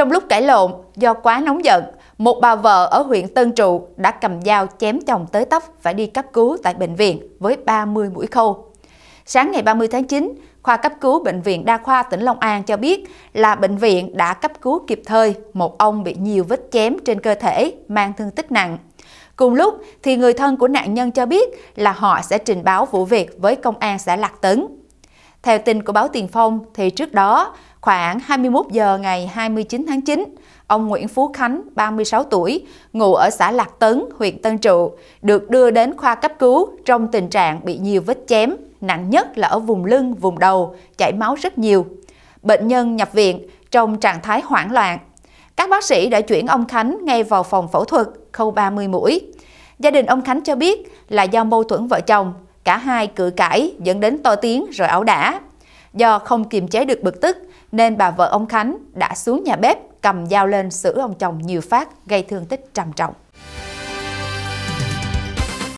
Trong lúc cãi lộn, do quá nóng giận, một bà vợ ở huyện Tân Trụ đã cầm dao chém chồng tới tóc phải đi cấp cứu tại bệnh viện với 30 mũi khâu. Sáng ngày 30 tháng 9, khoa cấp cứu Bệnh viện Đa khoa tỉnh Long An cho biết là bệnh viện đã cấp cứu kịp thời một ông bị nhiều vết chém trên cơ thể mang thương tích nặng. Cùng lúc thì người thân của nạn nhân cho biết là họ sẽ trình báo vụ việc với công an xã Lạc Tấn. Theo tin của báo Tiền Phong thì trước đó, Khoảng 21 giờ ngày 29 tháng 9, ông Nguyễn Phú Khánh, 36 tuổi, ngụ ở xã Lạc Tấn, huyện Tân Trụ, được đưa đến khoa cấp cứu trong tình trạng bị nhiều vết chém, nặng nhất là ở vùng lưng, vùng đầu, chảy máu rất nhiều. Bệnh nhân nhập viện trong trạng thái hoảng loạn. Các bác sĩ đã chuyển ông Khánh ngay vào phòng phẫu thuật, khâu 30 mũi. Gia đình ông Khánh cho biết là do mâu thuẫn vợ chồng, cả hai cự cãi dẫn đến to tiếng rồi ẩu đả. Do không kiềm chế được bực tức nên bà vợ ông Khánh đã xuống nhà bếp cầm dao lên xử ông chồng nhiều phát gây thương tích trầm trọng.